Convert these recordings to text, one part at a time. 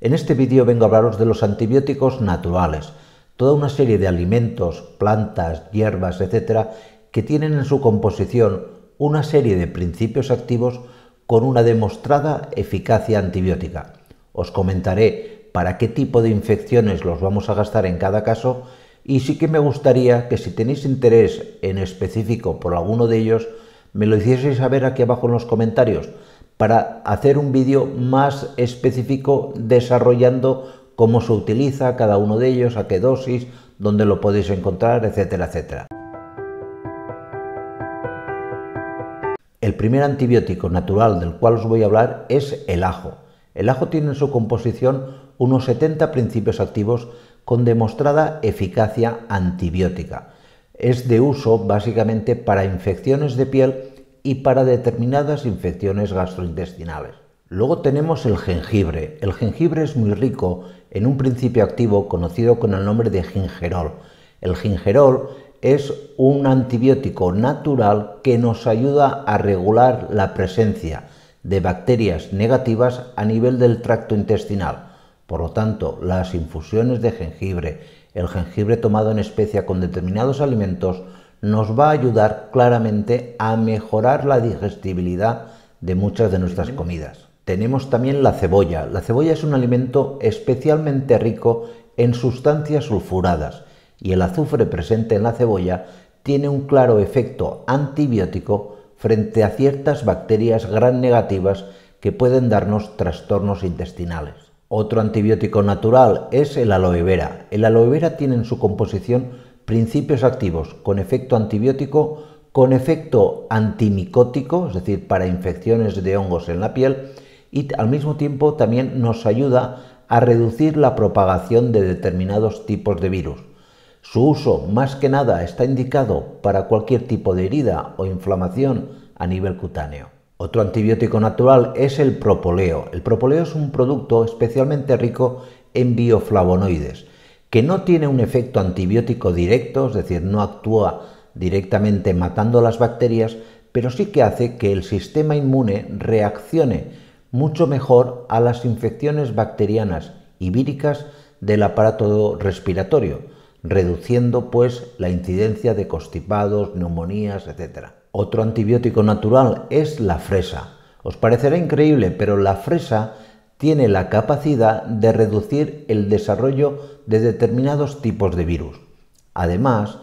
En este vídeo vengo a hablaros de los antibióticos naturales, toda una serie de alimentos, plantas, hierbas, etcétera, que tienen en su composición una serie de principios activos con una demostrada eficacia antibiótica. Os comentaré para qué tipo de infecciones los vamos a gastar en cada caso y sí que me gustaría que si tenéis interés en específico por alguno de ellos, me lo hicieseis saber aquí abajo en los comentarios para hacer un vídeo más específico desarrollando cómo se utiliza cada uno de ellos, a qué dosis, dónde lo podéis encontrar, etcétera, etcétera. El primer antibiótico natural del cual os voy a hablar es el ajo. El ajo tiene en su composición unos 70 principios activos con demostrada eficacia antibiótica. Es de uso básicamente para infecciones de piel y para determinadas infecciones gastrointestinales. Luego tenemos el jengibre. El jengibre es muy rico en un principio activo conocido con el nombre de gingerol. El gingerol es un antibiótico natural que nos ayuda a regular la presencia de bacterias negativas a nivel del tracto intestinal. Por lo tanto, las infusiones de jengibre, el jengibre tomado en especia con determinados alimentos, nos va a ayudar claramente a mejorar la digestibilidad de muchas de nuestras comidas. Tenemos también la cebolla. La cebolla es un alimento especialmente rico en sustancias sulfuradas y el azufre presente en la cebolla tiene un claro efecto antibiótico frente a ciertas bacterias gran negativas que pueden darnos trastornos intestinales. Otro antibiótico natural es el aloe vera. El aloe vera tiene en su composición principios activos con efecto antibiótico, con efecto antimicótico, es decir, para infecciones de hongos en la piel, y al mismo tiempo también nos ayuda a reducir la propagación de determinados tipos de virus. Su uso más que nada está indicado para cualquier tipo de herida o inflamación a nivel cutáneo. Otro antibiótico natural es el propoleo. El propoleo es un producto especialmente rico en bioflavonoides, que no tiene un efecto antibiótico directo, es decir, no actúa directamente matando las bacterias, pero sí que hace que el sistema inmune reaccione mucho mejor a las infecciones bacterianas y víricas del aparato respiratorio, reduciendo pues la incidencia de constipados, neumonías, etc. Otro antibiótico natural es la fresa. Os parecerá increíble, pero la fresa tiene la capacidad de reducir el desarrollo de determinados tipos de virus. Además,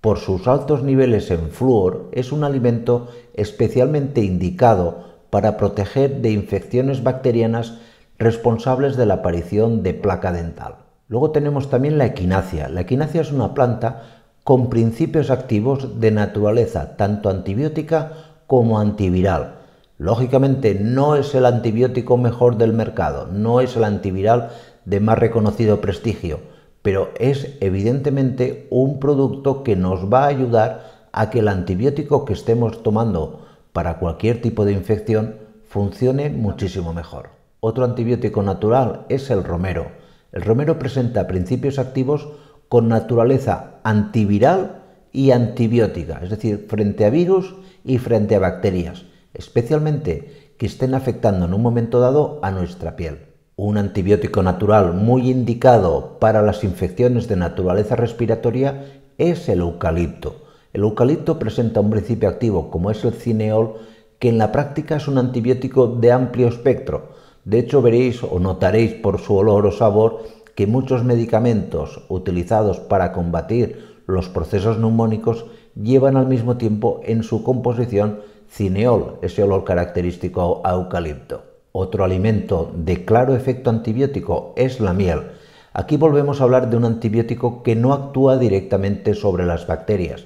por sus altos niveles en flúor, es un alimento especialmente indicado para proteger de infecciones bacterianas responsables de la aparición de placa dental. Luego tenemos también la equinacia. La equinacia es una planta con principios activos de naturaleza tanto antibiótica como antiviral Lógicamente no es el antibiótico mejor del mercado, no es el antiviral de más reconocido prestigio, pero es evidentemente un producto que nos va a ayudar a que el antibiótico que estemos tomando para cualquier tipo de infección funcione muchísimo mejor. Otro antibiótico natural es el romero. El romero presenta principios activos con naturaleza antiviral y antibiótica, es decir, frente a virus y frente a bacterias especialmente que estén afectando en un momento dado a nuestra piel. Un antibiótico natural muy indicado para las infecciones de naturaleza respiratoria es el eucalipto. El eucalipto presenta un principio activo como es el cineol, que en la práctica es un antibiótico de amplio espectro. De hecho veréis o notaréis por su olor o sabor que muchos medicamentos utilizados para combatir los procesos neumónicos llevan al mismo tiempo en su composición cineol, ese olor característico a eucalipto. Otro alimento de claro efecto antibiótico es la miel. Aquí volvemos a hablar de un antibiótico que no actúa directamente sobre las bacterias,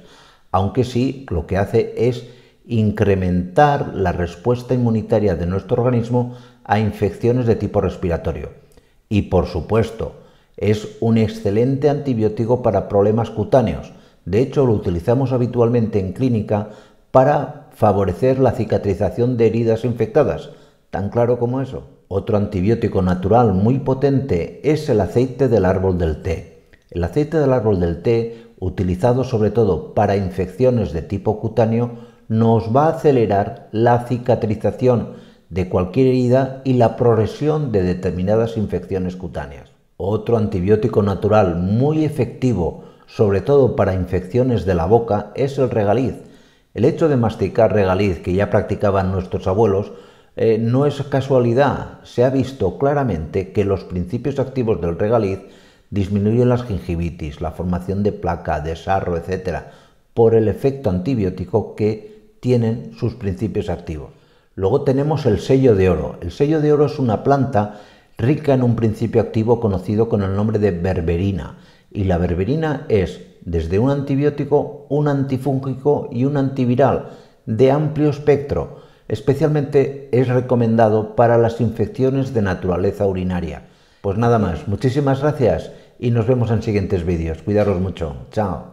aunque sí lo que hace es incrementar la respuesta inmunitaria de nuestro organismo a infecciones de tipo respiratorio. Y por supuesto, es un excelente antibiótico para problemas cutáneos. De hecho, lo utilizamos habitualmente en clínica para favorecer la cicatrización de heridas infectadas, tan claro como eso. Otro antibiótico natural muy potente es el aceite del árbol del té. El aceite del árbol del té, utilizado sobre todo para infecciones de tipo cutáneo, nos va a acelerar la cicatrización de cualquier herida y la progresión de determinadas infecciones cutáneas. Otro antibiótico natural muy efectivo, sobre todo para infecciones de la boca, es el regaliz, el hecho de masticar regaliz que ya practicaban nuestros abuelos eh, no es casualidad. Se ha visto claramente que los principios activos del regaliz disminuyen las gingivitis, la formación de placa, de sarro, etc., por el efecto antibiótico que tienen sus principios activos. Luego tenemos el sello de oro. El sello de oro es una planta rica en un principio activo conocido con el nombre de berberina. Y la berberina es desde un antibiótico, un antifúngico y un antiviral de amplio espectro. Especialmente es recomendado para las infecciones de naturaleza urinaria. Pues nada más, muchísimas gracias y nos vemos en siguientes vídeos. Cuidaros mucho. Chao.